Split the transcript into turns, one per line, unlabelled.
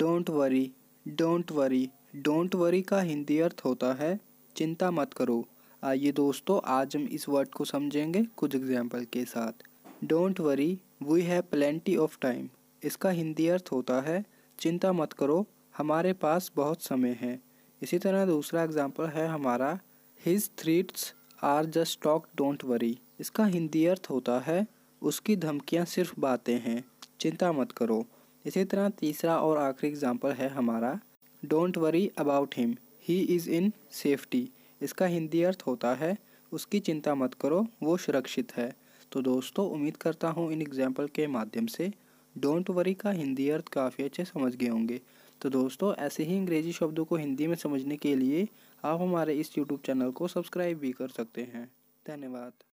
don't worry don't worry don't worry का हिंदी अर्थ होता है चिंता मत करो आइए दोस्तों आज हम इस वर्ड को समझेंगे कुछ एग्जाम्पल के साथ don't worry we have plenty of time इसका हिंदी अर्थ होता है चिंता मत करो हमारे पास बहुत समय है इसी तरह दूसरा एग्जाम्पल है हमारा his threats are just talk don't worry इसका हिंदी अर्थ होता है उसकी धमकियाँ सिर्फ बातें हैं चिंता मत करो इसी तरह तीसरा और आखिरी एग्जाम्पल है हमारा don't worry about him he is in safety इसका हिंदी अर्थ होता है उसकी चिंता मत करो वो सुरक्षित है तो दोस्तों उम्मीद करता हूँ इन एग्जाम्पल के माध्यम से डोंट वरी का हिंदी अर्थ काफ़ी अच्छे समझ गए होंगे तो दोस्तों ऐसे ही अंग्रेजी शब्दों को हिंदी में समझने के लिए आप हमारे इस यूट्यूब चैनल को सब्सक्राइब भी कर सकते हैं धन्यवाद